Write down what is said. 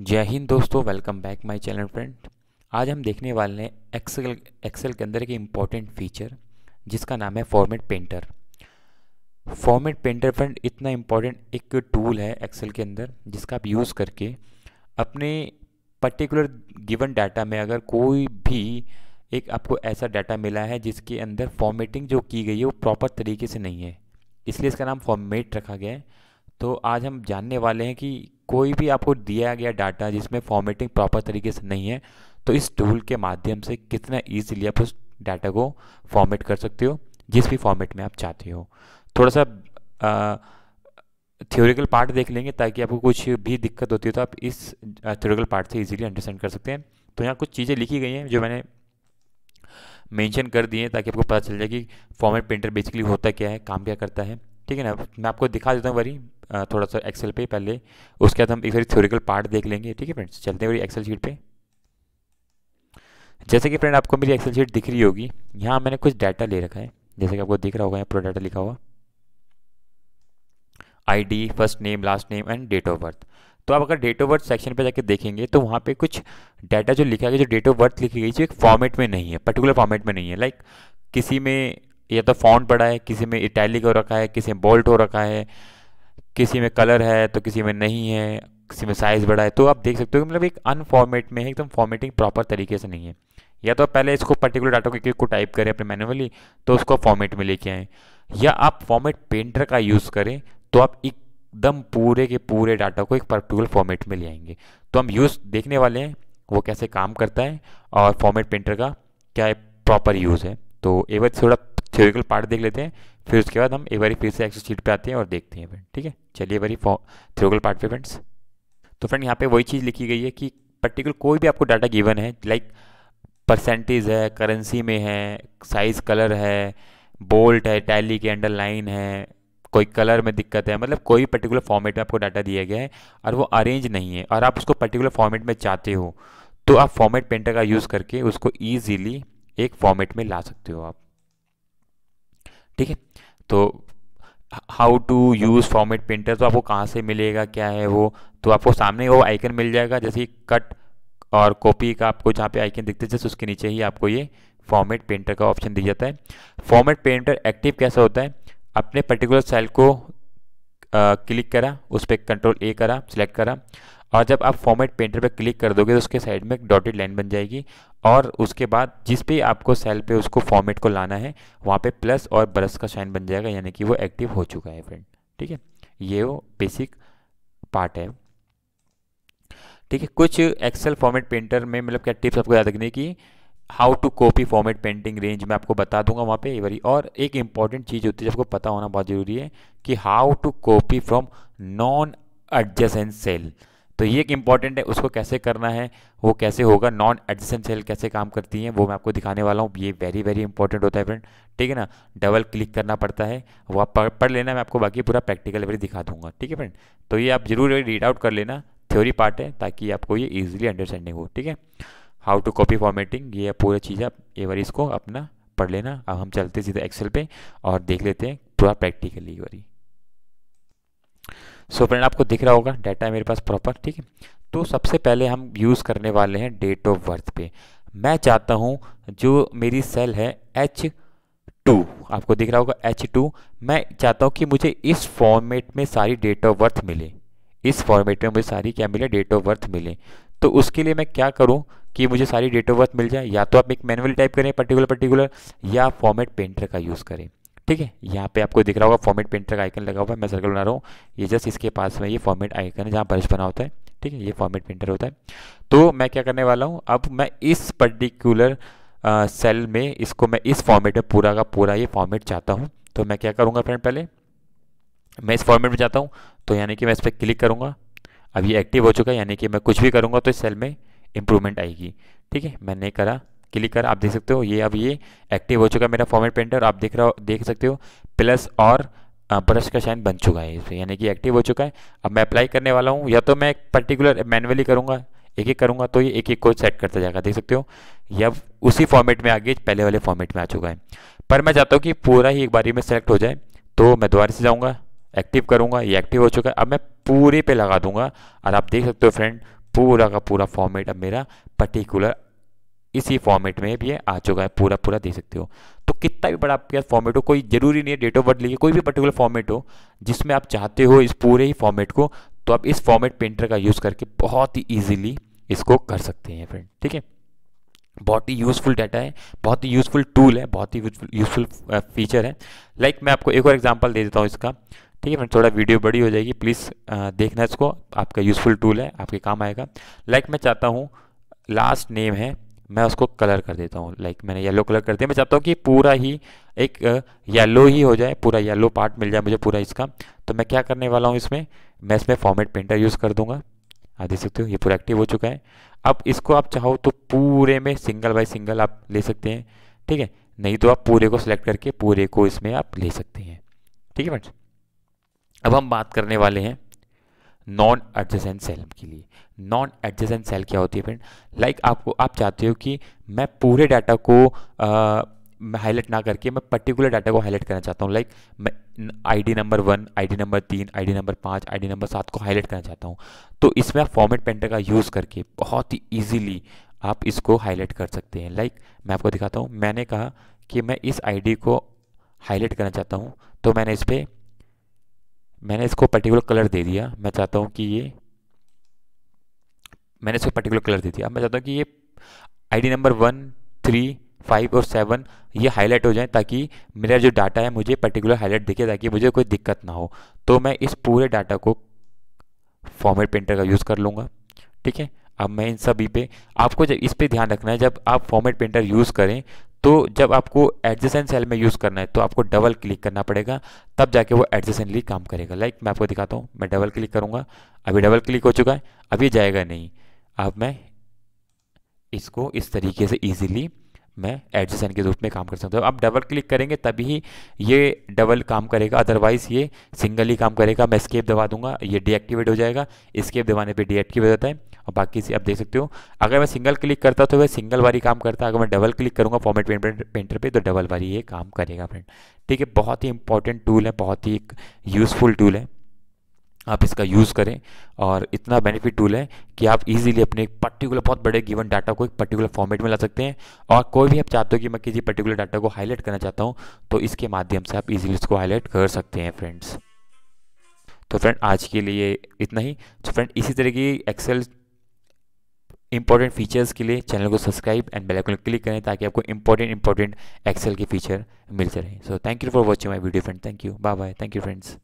जय हिंद दोस्तों welcome back my channel friend आज हम देखने वाले हैं एक्सेल एक्सेल के अंदर एक इम्पॉर्टेंट फीचर जिसका नाम है format painter format painter friend इतना इम्पॉर्टेंट एक टूल है एक्सेल के अंदर जिसका आप यूज़ करके अपने पर्टिकुलर गिवन डाटा में अगर कोई भी एक आपको ऐसा डाटा मिला है जिसके अंदर फॉर्मेटिंग जो की गई है वो प्रॉपर तरीके से नहीं है इसलिए इसका नाम फॉर्मेट रखा गया है तो आज हम जानने वाले हैं कि कोई भी आपको दिया गया डाटा जिसमें फॉर्मेटिंग प्रॉपर तरीके से नहीं है तो इस टूल के माध्यम से कितना ईजिली आप उस डाटा को फॉर्मेट कर सकते हो जिस भी फॉर्मेट में आप चाहते हो थोड़ा सा थ्योरिकल पार्ट देख लेंगे ताकि आपको कुछ भी दिक्कत होती हो तो आप इस थ्योरिकल पार्ट से इजीली अंडरस्टैंड कर सकते हैं तो यहाँ कुछ चीज़ें लिखी गई हैं जो मैंने मेंशन कर दिए हैं ताकि आपको पता चल जाए कि फॉर्मेट प्रिंटर बेसिकली होता क्या है काम क्या करता है ठीक है ना मैं आपको दिखा देता हूँ वरी थोड़ा सा एक्सेल पे पहले उसके बाद हम एक सारी थ्योरिकल पार्ट देख लेंगे ठीक है फ्रेंड्स चलते हैं वरी एक्सेल शीट पे जैसे कि फ्रेंड आपको मेरी एक्सेल शीट दिख रही होगी यहाँ मैंने कुछ डाटा ले रखा है जैसे कि आपको दिख रहा होगा यहाँ पूरा डाटा लिखा हुआ आई first name last name and date of birth तो आप अगर डेट ऑफ बर्थ सेक्शन पर जाकर देखेंगे तो वहाँ पर कुछ डाटा जो लिखा गया जो डेट ऑफ बर्थ लिखी गई थी एक फॉर्मेट में नहीं है पर्टिकुलर फॉर्मेट में नहीं है लाइक किसी में या तो फॉन्ट बड़ा है किसी में इटैलिक हो रखा है किसी में बोल्ट हो रखा है किसी में कलर है तो किसी में नहीं है किसी में साइज़ बड़ा है तो आप देख सकते हो मतलब एक अनफॉर्मेट में है एकदम फॉर्मेटिंग प्रॉपर तरीके से नहीं है या तो आप पहले इसको पर्टिकुलर डाटा को, को टाइप करें अपने मैनुअली तो उसको फॉर्मेट में लेके आएँ या आप फॉर्मेट पेंटर का यूज़ करें तो आप एकदम पूरे के पूरे डाटा को एक पर्टिकुलर फॉर्मेट में ले आएंगे तो हम यूज़ देखने वाले हैं वो कैसे काम करता है और फॉर्मेट पेंटर का क्या प्रॉपर यूज़ है तो एवज थोड़ा थ्योरिकल पार्ट देख लेते हैं फिर उसके बाद हम एक बार फिर से एक्सेस शीट पर आते हैं और देखते हैं फ्रेंड ठीक है चलिए बार थ्योरिकल पार्ट पे फ्रेंड्स तो फ्रेंड यहाँ पे वही चीज़ लिखी गई है कि पर्टिकुलर कोई भी आपको डाटा गिवन है लाइक परसेंटेज है करेंसी में है साइज़ कलर है बोल्ट है टैली के अंडर लाइन है कोई कलर में दिक्कत है मतलब कोई पर्टिकुलर फॉर्मेट में आपको डाटा दिया गया है और वो अरेंज नहीं है और आप उसको पर्टिकुलर फॉर्मेट में चाहते हो तो आप फॉर्मेट पेंटर का यूज़ करके उसको ईजीली एक फॉर्मेट में ला सकते हो आप ठीक है तो how to use format printer तो आपको कहाँ से मिलेगा क्या है वो तो आपको सामने वो आइकन मिल जाएगा जैसे कट और कॉपी का आपको जहाँ पे आइकन दिखते जैसे उसके नीचे ही आपको ये फॉर्मेट प्रिंटर का ऑप्शन दिया जाता है फॉर्मेट प्रिंटर एक्टिव कैसा होता है अपने पर्टिकुलर सेल को क्लिक करा उस पर कंट्रोल ए करा सेलेक्ट करा और जब आप फॉर्मेट पेंटर पर क्लिक कर दोगे तो उसके साइड में एक डॉटेड लाइन बन जाएगी और उसके बाद जिस पे आपको सेल पे उसको फॉर्मेट को लाना है वहाँ पे प्लस और ब्रश का साइन बन जाएगा यानी कि वो एक्टिव हो चुका है फ्रेंड ठीक है ये वो बेसिक पार्ट है ठीक है कुछ एक्सेल फॉर्मेट पेंटर में मतलब क्या टिप्स आपको याद रखने की how to copy format painting range मैं आपको बता दूंगा वहाँ पे वरी और एक इंपॉर्टेंट चीज़ होती है जिसको आपको पता होना बहुत ज़रूरी है कि how to copy from non adjacent cell तो ये एक इंपॉर्टेंट है उसको कैसे करना है वो कैसे होगा नॉन एडजेंट सेल कैसे काम करती हैं वो मैं आपको दिखाने वाला हूँ ये वेरी वेरी इंपॉर्टेंट होता है फ्रेंड ठीक है ना डबल क्लिक करना पड़ता है वो आप पढ़, लेना मैं आपको बाकी पूरा प्रैक्टिकल वेरी दिखा दूंगा ठीक है फ्रेंड तो ये आप जरूर रीड आउट कर लेना थ्योरी पार्ट है ताकि आपको ये ईजिली अंडरस्टैंडिंग हो ठीक है हाउ टू कॉपी फॉर्मेटिंग ये पूरी चीज़ आप ये वरी इसको अपना पढ़ लेना अब हम चलते सीधे एक्सेल पे और देख लेते हैं पूरा प्रैक्टिकली वरी सो फ्रेंड आपको दिख रहा होगा डाटा मेरे पास प्रॉपर ठीक है तो सबसे पहले हम यूज़ करने वाले हैं डेट ऑफ बर्थ पे मैं चाहता हूँ जो मेरी सेल है एच टू आपको दिख रहा होगा एच टू मैं चाहता हूँ कि मुझे इस फॉर्मेट में सारी डेट ऑफ बर्थ मिले इस फॉर्मेट में मुझे सारी क्या मिले डेट ऑफ बर्थ मिले तो उसके लिए मैं क्या करूँ कि मुझे सारी डेट ऑफ बर्थ मिल जाए या तो आप एक मैनुअल टाइप करें पर्टिकुलर पर्टिकुलर या फॉर्मेट पेंटर का यूज़ करें ठीक है यहाँ पे आपको दिख रहा होगा फॉर्मेट पेंटर का आइकन लगा हुआ है मैं सर्कल बना रहा हूँ ये जस्ट इसके पास में ये फॉर्मेट आइकन है जहाँ ब्रश बना होता है ठीक है ये फॉर्मेट पेंटर होता है तो मैं क्या करने वाला हूँ अब मैं इस पर्टिकुलर सेल में इसको मैं इस फॉर्मेट में पूरा का पूरा ये फॉर्मेट चाहता हूँ तो मैं क्या करूँगा फ्रेंड पहले मैं इस फॉर्मेट में जाता हूँ तो यानी कि मैं इस पर क्लिक करूँगा अब ये एक्टिव हो चुका है यानी कि मैं कुछ भी करूँगा तो इस सेल में इम्प्रूवमेंट आएगी ठीक है मैंने करा क्लिक कर आप देख सकते हो ये अब ये एक्टिव हो चुका है मेरा फॉर्मेट पेंटर आप देख रहा हो देख सकते हो प्लस और ब्रश का शाइन बन चुका है इसमें यानी कि एक्टिव हो चुका है अब मैं अप्लाई करने वाला हूँ या तो मैं एक पर्टिकुलर मैनुअली करूँगा एक एक करूँगा तो ये एक एक को सेट करता जाएगा देख सकते हो या उसी फॉर्मेट में आगे पहले वाले फॉर्मेट में आ चुका है पर मैं चाहता हूँ कि पूरा ही एक बारी में सेलेक्ट हो जाए तो मैं दोबारा से जाऊँगा एक्टिव करूँगा ये एक्टिव हो चुका है अब मैं पूरे पे लगा दूंगा और आप देख सकते हो फ्रेंड पूरा का पूरा फॉर्मेट अब मेरा पर्टिकुलर इसी फॉर्मेट में भी ये आ चुका है पूरा पूरा देख सकते हो तो कितना भी बड़ा आपके पास फॉर्मेट हो कोई ज़रूरी नहीं है डेट ऑफ बर्थ लिखिए कोई भी पर्टिकुलर फॉर्मेट हो जिसमें आप चाहते हो इस पूरे ही फॉर्मेट को तो आप इस फॉर्मेट पेंटर का यूज़ करके बहुत ही ईजिली इसको कर सकते हैं फ्रेंड ठीक है बहुत ही यूज़फुल डाटा है बहुत ही यूज़फुल टूल है बहुत ही यूज़फुल फीचर uh, है लाइक like मैं आपको एक और एग्जांपल दे देता हूँ इसका ठीक है फ्रेंड थोड़ा वीडियो बड़ी हो जाएगी प्लीज़ uh, देखना इसको आपका यूज़फुल टूल है आपके काम आएगा लाइक like मैं चाहता हूँ लास्ट नेम है मैं उसको कलर कर देता हूँ लाइक मैंने येलो कलर कर दिया मैं चाहता हूँ कि पूरा ही एक येलो ही हो जाए पूरा येलो पार्ट मिल जाए मुझे पूरा इसका तो मैं क्या करने वाला हूँ इसमें मैं इसमें फॉर्मेट पेंटर यूज़ कर दूंगा आप देख सकते हो ये पूरा एक्टिव हो चुका है अब इसको आप चाहो तो पूरे में सिंगल बाई सिंगल आप ले सकते हैं ठीक है नहीं तो आप पूरे को सिलेक्ट करके पूरे को इसमें आप ले सकते हैं ठीक है फ्रेंड्स अब हम बात करने वाले हैं नॉन एडजेसेंट सेल के लिए नॉन एडजेसेंट सेल क्या होती है फ्रेंड लाइक like आपको आप चाहते हो कि मैं पूरे डाटा को हाईलाइट ना करके मैं पर्टिकुलर डाटा को हाईलाइट करना चाहता हूँ लाइक मैं ID number one ID number तीन आईडी नंबर पाँच आईडी नंबर सात को हाईलाइट करना चाहता हूँ तो इसमें आप फॉर्मेट पेंटर का यूज़ करके बहुत ही ईजीली आप इसको हाईलाइट कर सकते हैं लाइक like, मैं आपको दिखाता हूँ मैंने कहा कि मैं इस आईडी को हाईलाइट करना चाहता हूँ तो मैंने इस पर मैंने इसको पर्टिकुलर कलर दे दिया मैं चाहता हूँ कि ये मैंने इसको पर्टिकुलर कलर दे दिया अब मैं चाहता हूँ कि ये ID number one three five और सेवन ये हाईलाइट हो जाए ताकि मेरा जो डाटा है मुझे पर्टिकुलर हाईलाइट दिखे ताकि मुझे कोई दिक्कत ना हो तो मैं इस पूरे डाटा को फॉर्मेट पेंटर का यूज़ कर लूँगा ठीक है अब मैं इन सभी पे आपको जब इस पे ध्यान रखना है जब आप फॉर्मेट पेंटर यूज़ करें तो जब आपको एडजेसेंट सेल में यूज़ करना है तो आपको डबल क्लिक करना पड़ेगा तब जाके वो एडजेसेंटली काम करेगा लाइक मैं आपको दिखाता हूँ मैं डबल क्लिक करूँगा अभी डबल क्लिक हो चुका है अभी जाएगा नहीं अब मैं इसको इस तरीके से ईजिली मैं एडजेसेंट के रूप में काम कर सकता हूँ तो आप डबल क्लिक करेंगे तभी ये डबल काम करेगा अदरवाइज़ ये सिंगल ही काम करेगा मैं स्केप दबा दूंगा ये डीएक्टिवेट हो जाएगा स्केप दबाने पे डीएक्टिवेट हो जाता है और बाकी से आप देख सकते हो अगर मैं सिंगल क्लिक करता तो वह सिंगल बारी काम करता अगर मैं डबल क्लिक करूँगा फॉर्मेट पेंटर पे तो डबल वारी ये काम करेगा फ्रेंड ठीक है बहुत ही इंपॉर्टेंट टूल है बहुत ही एक यूज़फुल टूल है आप इसका यूज़ करें और इतना बेनिफिट टूल है कि आप इजीली अपने पर्टिकुलर बहुत बड़े गिवन डाटा को एक पर्टिकुलर फॉर्मेट में ला सकते हैं और कोई भी आप चाहते हो कि मैं किसी पर्टिकुलर डाटा को हाईलाइट करना चाहता हूँ तो इसके माध्यम से आप इजीली इसको हाईलाइट कर सकते हैं फ्रेंड्स तो फ्रेंड आज के लिए इतना ही तो फ्रेंड इसी तरह की एक्सेल इंपॉर्टेंट फीचर्स के लिए चैनल को subscribe and bell icon click करें ताकि आपको इंपॉर्टेंट इंपॉर्टेंट एक्सेल के फीचर मिलते रहें so thank you for watching my video friend thank you bye bye thank you friends